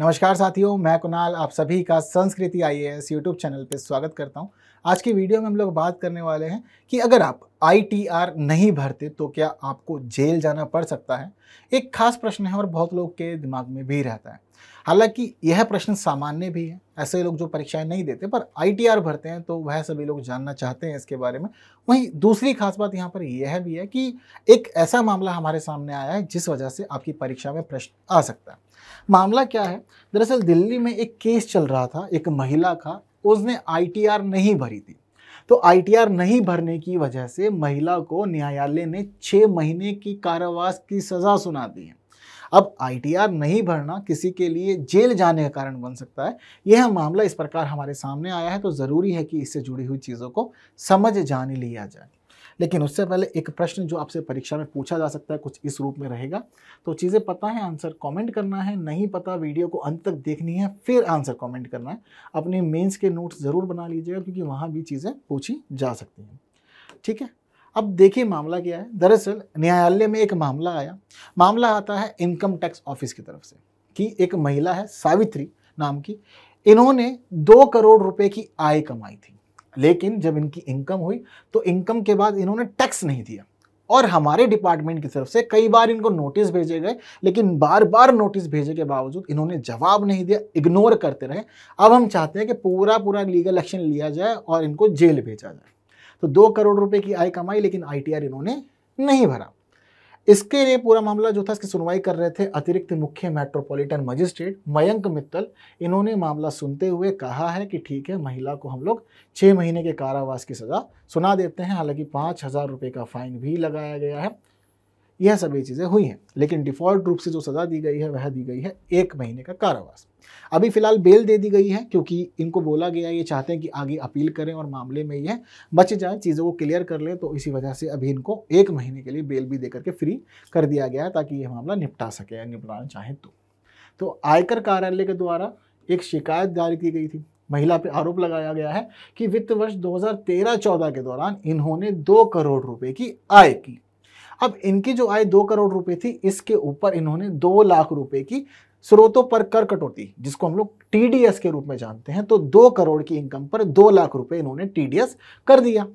नमस्कार साथियों मैं कुणाल आप सभी का संस्कृति आई एस यूट्यूब चैनल पर स्वागत करता हूं आज की वीडियो में हम लोग बात करने वाले हैं कि अगर आप आई नहीं भरते तो क्या आपको जेल जाना पड़ सकता है एक खास प्रश्न है और बहुत लोग के दिमाग में भी रहता है हालांकि यह प्रश्न सामान्य भी है ऐसे लोग जो परीक्षाएं नहीं देते पर आईटीआर भरते हैं तो वह सभी लोग जानना चाहते हैं इसके बारे में वहीं दूसरी खास बात यहाँ पर यह भी है कि एक ऐसा मामला हमारे सामने आया है जिस वजह से आपकी परीक्षा में प्रश्न आ सकता है मामला क्या है दरअसल दिल्ली में एक केस चल रहा था एक महिला का उसने आईटीआर नहीं भरी थी तो आई नहीं भरने की वजह से महिला को न्यायालय ने छः महीने की कारावास की सज़ा सुना दी है अब आईटीआर नहीं भरना किसी के लिए जेल जाने का कारण बन सकता है यह मामला इस प्रकार हमारे सामने आया है तो ज़रूरी है कि इससे जुड़ी हुई चीज़ों को समझ जाने लिया जाए लेकिन उससे पहले एक प्रश्न जो आपसे परीक्षा में पूछा जा सकता है कुछ इस रूप में रहेगा तो चीज़ें पता है आंसर कमेंट करना है नहीं पता वीडियो को अंत तक देखनी है फिर आंसर कमेंट करना है अपने मेंस के नोट्स ज़रूर बना लीजिएगा क्योंकि वहाँ भी चीज़ें पूछी जा सकती हैं ठीक है अब देखिए मामला क्या है दरअसल न्यायालय में एक मामला आया मामला आता है इनकम टैक्स ऑफिस की तरफ से कि एक महिला है सावित्री नाम की इन्होंने दो करोड़ रुपए की आय कमाई थी लेकिन जब इनकी इनकम हुई तो इनकम के बाद इन्होंने टैक्स नहीं दिया और हमारे डिपार्टमेंट की तरफ से कई बार इनको नोटिस भेजे गए लेकिन बार बार नोटिस भेजे के बावजूद इन्होंने जवाब नहीं दिया इग्नोर करते रहे अब हम चाहते हैं कि पूरा पूरा लीगल एक्शन लिया जाए और इनको जेल भेजा जाए तो दो करोड़ रुपए की आय कमाई लेकिन आईटीआर इन्होंने नहीं भरा इसके लिए पूरा मामला जो था इसकी सुनवाई कर रहे थे अतिरिक्त मुख्य मेट्रोपॉलिटन मजिस्ट्रेट मयंक मित्तल इन्होंने मामला सुनते हुए कहा है कि ठीक है महिला को हम लोग छः महीने के कारावास की सज़ा सुना देते हैं हालांकि पाँच हज़ार रुपये का फाइन भी लगाया गया है यह सभी चीज़ें हुई हैं लेकिन डिफ़ॉल्ट रूप से जो सज़ा दी गई है वह दी गई है एक महीने का कारावास अभी फिलहाल बेल दे दी गई है क्योंकि इनको बोला गया ये चाहते हैं कि आगे अपील करें और मामले में यह बच जाए चीज़ों को क्लियर कर लें तो इसी वजह से अभी इनको एक महीने के लिए बेल भी दे करके फ्री कर दिया गया है ताकि यह मामला निपटा सके निपटाना चाहें तो तो आयकर कार्यालय के द्वारा एक शिकायत दायर की गई थी महिला पे आरोप लगाया गया है कि वित्त वर्ष 2013-14 के दौरान इन्होंने दो करोड़ रुपए की आय की अब इनकी जो आय दो करोड़ रुपए थी इसके ऊपर इन्होंने दो लाख रुपए की स्रोतों पर कर कटौती जिसको हम लोग टीडीएस के रूप में जानते हैं तो दो करोड़ की इनकम पर दो लाख रुपए इन्होंने टीडीएस कर दिया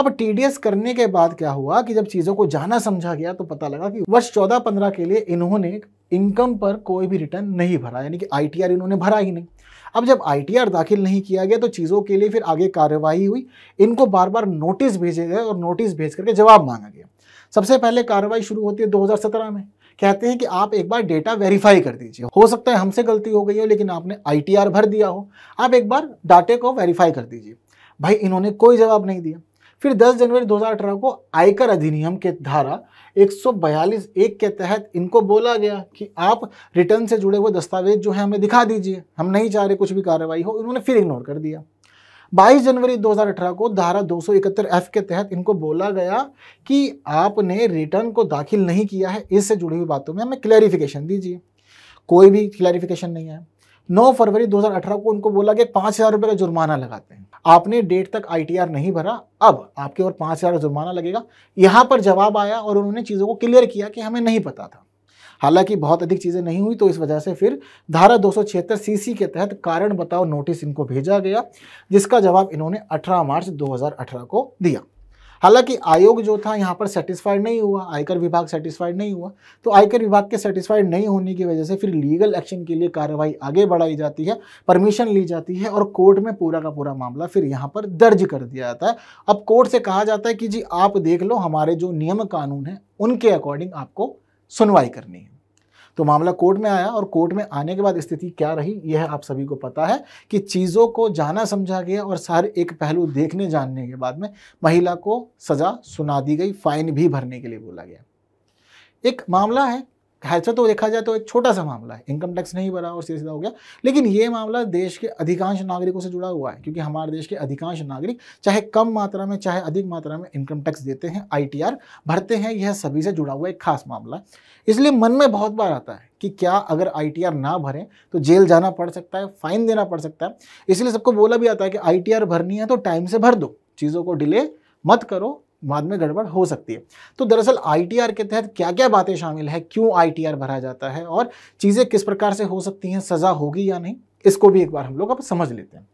अब टीडीएस करने के बाद क्या हुआ कि जब चीज़ों को जाना समझा गया तो पता लगा कि वर्ष चौदह पंद्रह के लिए इन्होंने इनकम पर कोई भी रिटर्न नहीं भरा यानी कि आईटीआर इन्होंने भरा ही नहीं अब जब आईटीआर दाखिल नहीं किया गया तो चीज़ों के लिए फिर आगे कार्यवाही हुई इनको बार बार नोटिस भेजे गए और नोटिस भेज करके जवाब मांगा गया सबसे पहले कार्रवाई शुरू होती है 2017 में कहते हैं कि आप एक बार डेटा वेरीफाई कर दीजिए हो सकता है हमसे गलती हो गई हो लेकिन आपने आई भर दिया हो आप एक बार डाटे को वेरीफाई कर दीजिए भाई इन्होंने कोई जवाब नहीं दिया फिर 10 जनवरी 2018 को आयकर अधिनियम के धारा 142 एक के तहत इनको बोला गया कि आप रिटर्न से जुड़े हुए दस्तावेज जो है हमें दिखा दीजिए हम नहीं चाह रहे कुछ भी कार्रवाई हो इन्होंने फिर इग्नोर कर दिया 22 जनवरी 2018 को धारा 271 एफ के तहत इनको बोला गया कि आपने रिटर्न को दाखिल नहीं किया है इससे जुड़ी हुई बातों में हमें क्लैरिफिकेशन दीजिए कोई भी क्लैरिफिकेशन नहीं है 9 फरवरी 2018 को उनको बोला गया पाँच हज़ार रुपये का जुर्माना लगाते हैं आपने डेट तक आईटीआर नहीं भरा अब आपके ऊपर पाँच हज़ार जुर्माना लगेगा यहाँ पर जवाब आया और उन्होंने चीज़ों को क्लियर किया कि हमें नहीं पता था हालांकि बहुत अधिक चीज़ें नहीं हुई तो इस वजह से फिर धारा दो सीसी के तहत कारण बताओ नोटिस इनको भेजा गया जिसका जवाब इन्होंने अठारह मार्च 2018 को दिया हालांकि आयोग जो था यहाँ पर सेटिस्फाइड नहीं हुआ आयकर विभाग सेटिस्फाइड नहीं हुआ तो आयकर विभाग के सेटिस्फाइड नहीं होने की वजह से फिर लीगल एक्शन के लिए कार्रवाई आगे बढ़ाई जाती है परमिशन ली जाती है और कोर्ट में पूरा का पूरा मामला फिर यहाँ पर दर्ज कर दिया जाता है अब कोर्ट से कहा जाता है कि जी आप देख लो हमारे जो नियम कानून हैं उनके अकॉर्डिंग आपको सुनवाई करनी है तो मामला कोर्ट में आया और कोर्ट में आने के बाद स्थिति क्या रही यह आप सभी को पता है कि चीज़ों को जाना समझा गया और सर एक पहलू देखने जानने के बाद में महिला को सज़ा सुना दी गई फाइन भी भरने के लिए बोला गया एक मामला है ऐसा तो देखा जाए तो एक छोटा सा मामला है इनकम टैक्स नहीं भरा और सीधा सीधा हो गया लेकिन ये मामला देश के अधिकांश नागरिकों से जुड़ा हुआ है क्योंकि हमारे देश के अधिकांश नागरिक चाहे कम मात्रा में चाहे अधिक मात्रा में इनकम टैक्स देते हैं आई भरते हैं यह सभी से जुड़ा हुआ एक खास मामला है इसलिए मन में बहुत बार आता है कि क्या अगर आई ना भरें तो जेल जाना पड़ सकता है फाइन देना पड़ सकता है इसलिए सबको बोला भी आता है कि आई भरनी है तो टाइम से भर दो चीज़ों को डिले मत करो बाद में गड़बड़ हो सकती है तो दरअसल आईटीआर के तहत क्या क्या बातें शामिल है क्यों आईटीआर भरा जाता है और चीज़ें किस प्रकार से हो सकती हैं सज़ा होगी या नहीं इसको भी एक बार हम लोग अब समझ लेते हैं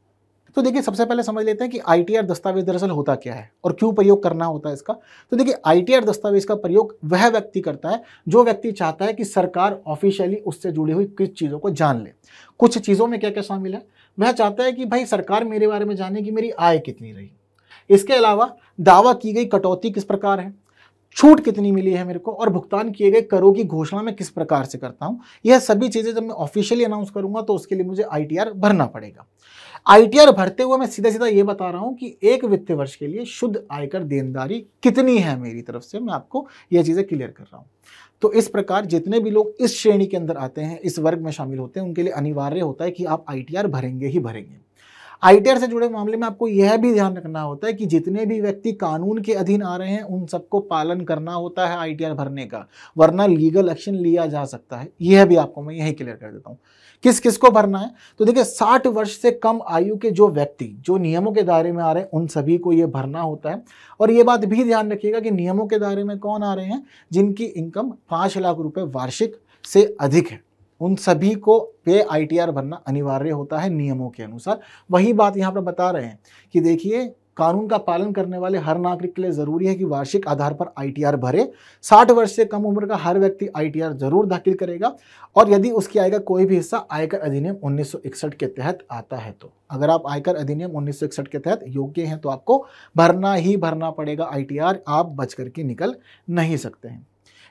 तो देखिए सबसे पहले समझ लेते हैं कि आईटीआर दस्तावेज दरअसल होता क्या है और क्यों प्रयोग करना होता है इसका तो देखिए आईटीआर दस्तावेज का प्रयोग वह व्यक्ति करता है जो व्यक्ति चाहता है कि सरकार ऑफिशियली उससे जुड़ी हुई कुछ चीज़ों को जान ले कुछ चीज़ों में क्या क्या शामिल है वह चाहता है कि भाई सरकार मेरे बारे में जाने की मेरी आय कितनी रही इसके अलावा दावा की गई कटौती किस प्रकार है छूट कितनी मिली है मेरे को और भुगतान किए गए करों की घोषणा मैं किस प्रकार से करता हूँ यह सभी चीज़ें जब मैं ऑफिशियली अनाउंस करूँगा तो उसके लिए मुझे आई भरना पड़ेगा आई भरते हुए मैं सीधा सीधा ये बता रहा हूँ कि एक वित्तीय वर्ष के लिए शुद्ध आयकर देनदारी कितनी है मेरी तरफ से मैं आपको यह चीज़ें क्लियर कर रहा हूँ तो इस प्रकार जितने भी लोग इस श्रेणी के अंदर आते हैं इस वर्ग में शामिल होते हैं उनके लिए अनिवार्य होता है कि आप आई भरेंगे ही भरेंगे आईटीआर से जुड़े मामले में आपको यह भी ध्यान रखना होता है कि जितने भी व्यक्ति कानून के अधीन आ रहे हैं उन सबको पालन करना होता है आईटीआर भरने का वरना लीगल एक्शन लिया जा सकता है यह भी आपको मैं यही क्लियर कर देता हूँ किस किस को भरना है तो देखिए साठ वर्ष से कम आयु के जो व्यक्ति जो नियमों के दायरे में आ रहे हैं उन सभी को ये भरना होता है और ये बात भी ध्यान रखिएगा कि नियमों के दायरे में कौन आ रहे हैं जिनकी इनकम पाँच लाख रुपये वार्षिक से अधिक है उन सभी को पे आईटीआर भरना अनिवार्य होता है नियमों के अनुसार वही बात यहाँ पर बता रहे हैं कि देखिए कानून का पालन करने वाले हर नागरिक के लिए ज़रूरी है कि वार्षिक आधार पर आईटीआर भरे 60 वर्ष से कम उम्र का हर व्यक्ति आईटीआर जरूर दाखिल करेगा और यदि उसकी आय का कोई भी हिस्सा आयकर अधिनियम 1961 के तहत आता है तो अगर आप आयकर अधिनियम 1961 के तहत योग्य हैं तो आपको भरना ही भरना पड़ेगा आई आप बच करके निकल नहीं सकते हैं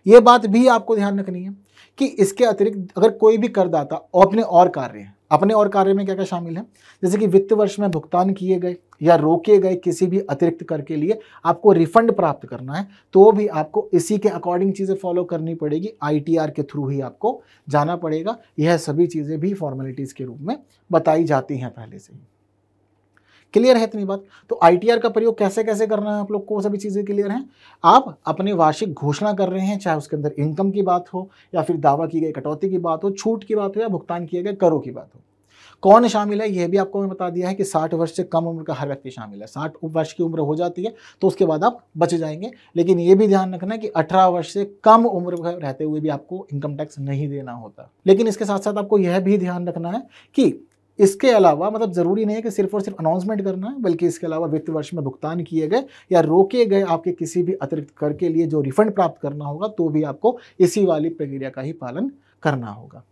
ये बात भी आपको ध्यान रखनी है कि इसके अतिरिक्त अगर कोई भी करदाता अपने और कार्य हैं अपने और कार्य में क्या क्या शामिल है जैसे कि वित्त वर्ष में भुगतान किए गए या रोके गए किसी भी अतिरिक्त कर के लिए आपको रिफंड प्राप्त करना है तो भी आपको इसी के अकॉर्डिंग चीज़ें फॉलो करनी पड़ेगी आईटीआर के थ्रू ही आपको जाना पड़ेगा यह सभी चीज़ें भी फॉर्मेलिटीज़ के रूप में बताई जाती हैं पहले से ही क्लियर है इतनी बात तो आईटीआर का प्रयोग कैसे कैसे करना है आप लोग को सभी चीज़ें क्लियर हैं आप अपने वार्षिक घोषणा कर रहे हैं चाहे उसके अंदर इनकम की बात हो या फिर दावा की गई कटौती की बात हो छूट की बात हो या भुगतान किए गए करों की बात हो कौन शामिल है यह भी आपको मैं बता दिया है कि 60 वर्ष से कम उम्र का हर व्यक्ति शामिल है 60 वर्ष की उम्र हो जाती है तो उसके बाद आप बच जाएंगे लेकिन यह भी ध्यान रखना कि 18 वर्ष से कम उम्र रहते हुए भी आपको इनकम टैक्स नहीं देना होता लेकिन इसके साथ साथ आपको यह भी ध्यान रखना है कि इसके अलावा मतलब ज़रूरी नहीं है कि सिर्फ और सिर्फ अनाउंसमेंट करना है बल्कि इसके अलावा वित्त वर्ष में भुगतान किए गए या रोके गए आपके किसी भी अतिरिक्त कर के लिए जो रिफंड प्राप्त करना होगा तो भी आपको इसी वाली प्रक्रिया का ही पालन करना होगा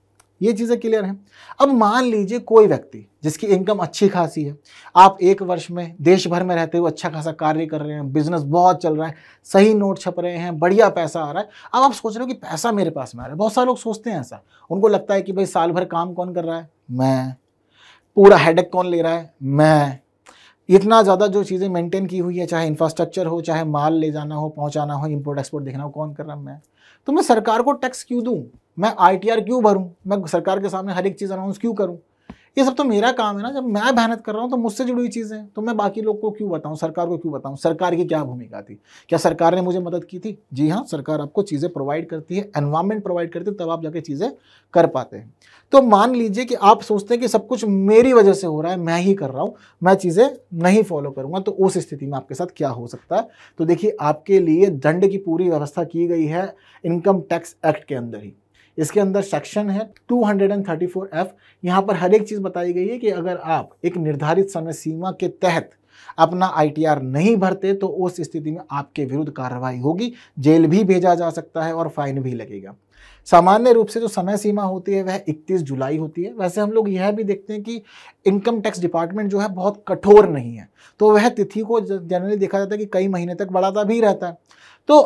ये चीज़ें क्लियर हैं अब मान लीजिए कोई व्यक्ति जिसकी इनकम अच्छी खासी है आप एक वर्ष में देश भर में रहते हुए अच्छा खासा कार्य कर रहे हैं बिजनेस बहुत चल रहा है सही नोट छप रहे हैं बढ़िया पैसा आ रहा है अब आप सोच रहे हो कि पैसा मेरे पास में आ रहा है बहुत सारे लोग सोचते हैं ऐसा उनको लगता है कि भाई साल भर काम कौन कर रहा है मैं पूरा हेडक कौन ले रहा है मैं इतना ज़्यादा जो चीज़ें मेंटेन की हुई है चाहे इंफ्रास्ट्रक्चर हो चाहे माल ले जाना हो पहुंचाना हो इंपोर्ट एक्सपोर्ट देखना हो कौन कर रहा है मैं तो मैं सरकार को टैक्स क्यों दूँ मैं आई क्यों भरूं मैं सरकार के सामने हर एक चीज़ अनाउंस क्यों करूँ ये सब तो मेरा काम है ना जब मैं मेहनत कर रहा हूँ तो मुझसे जुड़ी हुई चीज़ें तो मैं बाकी लोग को क्यों बताऊँ सरकार को क्यों बताऊँ सरकार की क्या भूमिका थी क्या सरकार ने मुझे मदद की थी जी हाँ सरकार आपको चीज़ें प्रोवाइड करती है एनवायरमेंट प्रोवाइड करती है तब आप जाके चीज़ें कर पाते हैं तो मान लीजिए कि आप सोचते हैं कि सब कुछ मेरी वजह से हो रहा है मैं ही कर रहा हूँ मैं चीज़ें नहीं फॉलो करूँगा तो उस स्थिति में आपके साथ क्या हो सकता है तो देखिए आपके लिए दंड की पूरी व्यवस्था की गई है इनकम टैक्स एक्ट के अंदर ही इसके अंदर सेक्शन है एफ यहाँ पर हर एक चीज़ बताई गई है कि अगर आप एक निर्धारित समय सीमा के तहत अपना आईटीआर नहीं भरते तो उस स्थिति में आपके विरुद्ध कार्रवाई होगी जेल भी भेजा जा सकता है और फाइन भी लगेगा सामान्य रूप से जो समय सीमा होती है वह 31 जुलाई होती है वैसे हम लोग यह भी देखते हैं कि इनकम टैक्स डिपार्टमेंट जो है बहुत कठोर नहीं है तो वह तिथि को जनरली देखा जाता है कि कई महीने तक बढ़ाता भी रहता है तो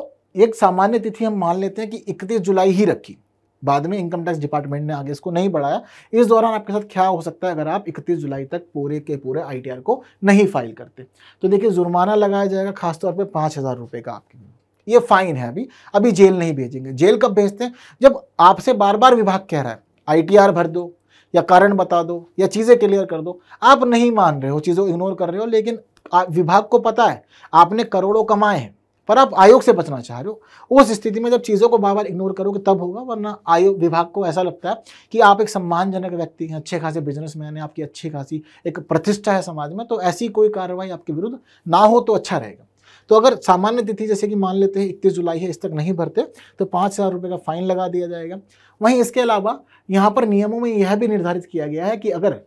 एक सामान्य तिथि हम मान लेते हैं कि इकतीस जुलाई ही रखी बाद में इनकम टैक्स डिपार्टमेंट ने आगे इसको नहीं बढ़ाया इस दौरान आपके साथ क्या हो सकता है अगर आप इकतीस जुलाई तक पूरे के पूरे आई को नहीं फाइल करते तो देखिए जुर्माना लगाया जाएगा खासतौर पर पाँच हज़ार रुपये का आपके ये फाइन है अभी अभी जेल नहीं भेजेंगे जेल कब भेजते हैं जब आपसे बार बार विभाग कह रहा है आई भर दो या कारण बता दो या चीज़ें क्लियर कर दो आप नहीं मान रहे हो चीज़ों इग्नोर कर रहे हो लेकिन विभाग को पता है आपने करोड़ों कमाए हैं पर आप आयोग से बचना चाह रहे हो उस स्थिति में जब चीज़ों को बार बार इग्नोर करोगे तब होगा वरना आयोग विभाग को ऐसा लगता है कि आप एक सम्मानजनक व्यक्ति हैं अच्छे खासे बिजनेसमैन हैं आपकी अच्छी खासी एक प्रतिष्ठा है समाज में तो ऐसी कोई कार्रवाई आपके विरुद्ध ना हो तो अच्छा रहेगा तो अगर सामान्य तिथि जैसे कि मान लेते हैं इकतीस जुलाई है इस तक नहीं भरते तो पाँच हज़ार रुपये का फाइन लगा दिया जाएगा वहीं इसके अलावा यहाँ पर नियमों में यह भी निर्धारित किया गया है कि अगर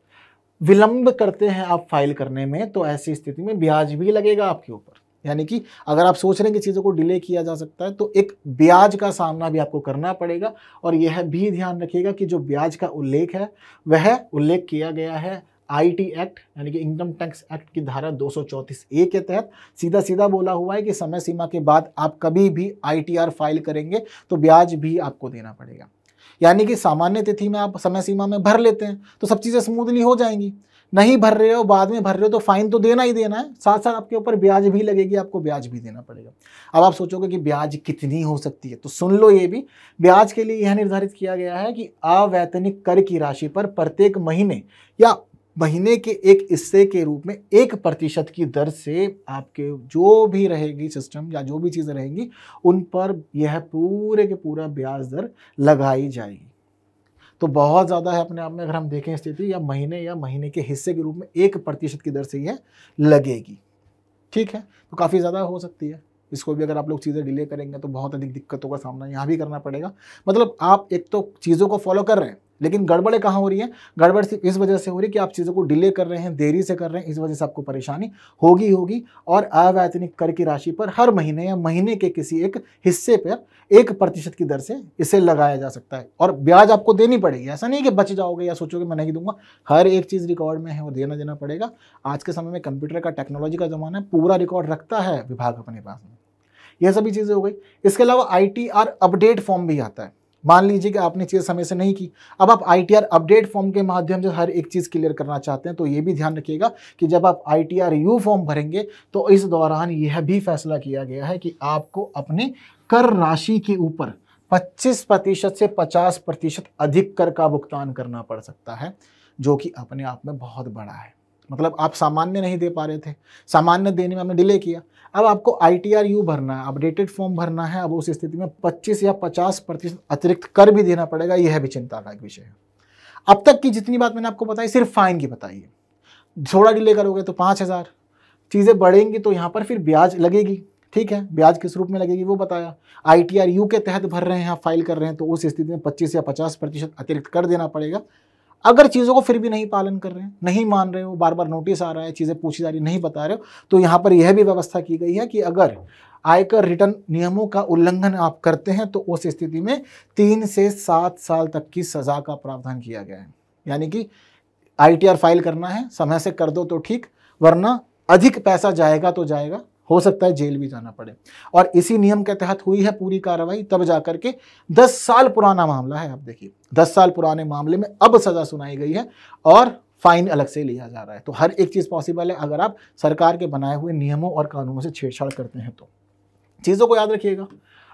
विलंब करते हैं आप फाइल करने में तो ऐसी स्थिति में ब्याज भी लगेगा आपके ऊपर यानी कि अगर आप सोच रहे हैं कि चीज़ों को डिले किया जा सकता है तो एक ब्याज का सामना भी आपको करना पड़ेगा और यह भी ध्यान रखिएगा कि जो ब्याज का उल्लेख है वह उल्लेख किया गया है आईटी एक्ट यानी कि इनकम टैक्स एक्ट की धारा दो ए के तहत सीधा सीधा बोला हुआ है कि समय सीमा के बाद आप कभी भी आई फाइल करेंगे तो ब्याज भी आपको देना पड़ेगा यानी कि सामान्य तिथि में आप समय सीमा में भर लेते हैं तो सब चीज़ें स्मूदली हो जाएंगी नहीं भर रहे हो बाद में भर रहे हो तो फाइन तो देना ही देना है साथ साथ आपके ऊपर ब्याज भी लगेगी आपको ब्याज भी देना पड़ेगा अब आप सोचोगे कि ब्याज कितनी हो सकती है तो सुन लो ये भी ब्याज के लिए यह निर्धारित किया गया है कि अवैतनिक कर की राशि पर प्रत्येक महीने या महीने के एक हिस्से के रूप में एक प्रतिशत की दर से आपके जो भी रहेगी सिस्टम या जो भी चीज़ें रहेंगी उन पर यह पूरे के पूरा ब्याज दर लगाई जाएगी तो बहुत ज़्यादा है अपने आप में अगर हम देखें स्थिति या महीने या महीने के हिस्से के रूप में एक प्रतिशत की दर से यह लगेगी ठीक है तो काफ़ी ज़्यादा हो सकती है इसको भी अगर आप लोग चीज़ें डिले करेंगे तो बहुत अधिक दिक्कतों का सामना यहाँ भी करना पड़ेगा मतलब आप एक तो चीज़ों को फॉलो कर रहे हैं लेकिन गड़बड़ें कहाँ हो रही है गड़बड़ सिर्फ इस वजह से हो रही है कि आप चीज़ों को डिले कर रहे हैं देरी से कर रहे हैं इस वजह से आपको परेशानी होगी होगी और अवैतनिक कर की राशि पर हर महीने या महीने के किसी एक हिस्से पर एक प्रतिशत की दर से इसे लगाया जा सकता है और ब्याज आपको देनी पड़ेगी ऐसा नहीं कि बच जाओगे या सोचोगे मैं नहीं दूंगा हर एक चीज़ रिकॉर्ड में है और देना देना पड़ेगा आज के समय में कंप्यूटर का टेक्नोलॉजी का ज़माना है पूरा रिकॉर्ड रखता है विभाग अपने पास में यह सभी चीज़ें हो गई इसके अलावा I T R update form भी आता है मान लीजिए कि आपने चीज़ समय से नहीं की अब आप आई अपडेट फॉर्म के माध्यम से हर एक चीज़ क्लियर करना चाहते हैं तो ये भी ध्यान रखिएगा कि जब आप आई यू फॉर्म भरेंगे तो इस दौरान यह भी फैसला किया गया है कि आपको अपने कर राशि के ऊपर 25 प्रतिशत से 50 प्रतिशत अधिक कर का भुगतान करना पड़ सकता है जो कि अपने आप में बहुत बड़ा है मतलब आप सामान्य नहीं दे पा रहे थे सामान्य देने में हमने डिले किया अब आपको आई टी आर यू भरना है अपडेटेड फॉर्म भरना है अब उस स्थिति में 25 या 50 प्रतिशत अतिरिक्त कर भी देना पड़ेगा यह भी चिंता का एक विषय है अब तक की जितनी बात मैंने आपको बताई सिर्फ फाइन की बताई है थोड़ा डिले करोगे तो पाँच हज़ार चीज़ें बढ़ेंगी तो यहाँ पर फिर ब्याज लगेगी ठीक है ब्याज किस रूप में लगेगी वो बताया आई टी आर यू के तहत भर रहे हैं फाइल कर रहे हैं तो उस स्थिति में पच्चीस या पचास प्रतिशत अतिरिक्त कर देना पड़ेगा अगर चीज़ों को फिर भी नहीं पालन कर रहे हैं नहीं मान रहे हो बार बार नोटिस आ रहा है चीज़ें पूछी जा रही नहीं बता रहे हो तो यहाँ पर यह भी व्यवस्था की गई है कि अगर आयकर रिटर्न नियमों का उल्लंघन आप करते हैं तो उस स्थिति में तीन से सात साल तक की सज़ा का प्रावधान किया गया है यानी कि आईटीआर फाइल करना है समय से कर दो तो ठीक वरना अधिक पैसा जाएगा तो जाएगा हो सकता है जेल भी जाना पड़े और इसी नियम के तहत हुई है पूरी कार्रवाई तब जा करके दस साल पुराना मामला है आप देखिए दस साल पुराने मामले में अब सज़ा सुनाई गई है और फाइन अलग से लिया जा रहा है तो हर एक चीज़ पॉसिबल है अगर आप सरकार के बनाए हुए नियमों और कानूनों से छेड़छाड़ करते हैं तो चीज़ों को याद रखिएगा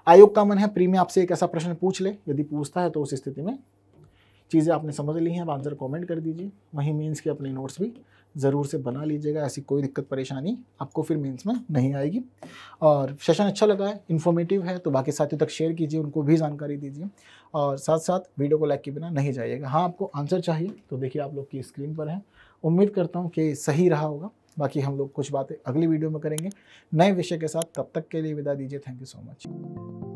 आयोग का मन है प्री आपसे एक ऐसा प्रश्न पूछ ले यदि पूछता है तो उस स्थिति में चीज़ें आपने समझ ली हैं आप आंसर कमेंट कर दीजिए वहीं मीन्स के अपने नोट्स भी ज़रूर से बना लीजिएगा ऐसी कोई दिक्कत परेशानी आपको फिर मेंस में नहीं आएगी और सेशन अच्छा लगा है इन्फॉर्मेटिव है तो बाकी साथियों तक शेयर कीजिए उनको भी जानकारी दीजिए और साथ साथ वीडियो को लाइक के बिना नहीं जाइएगा हाँ आपको आंसर चाहिए तो देखिए आप लोग की स्क्रीन पर है उम्मीद करता हूँ कि सही रहा होगा बाकी हम लोग कुछ बातें अगली वीडियो में करेंगे नए विषय के साथ तब तक के लिए विदा दीजिए थैंक यू सो मच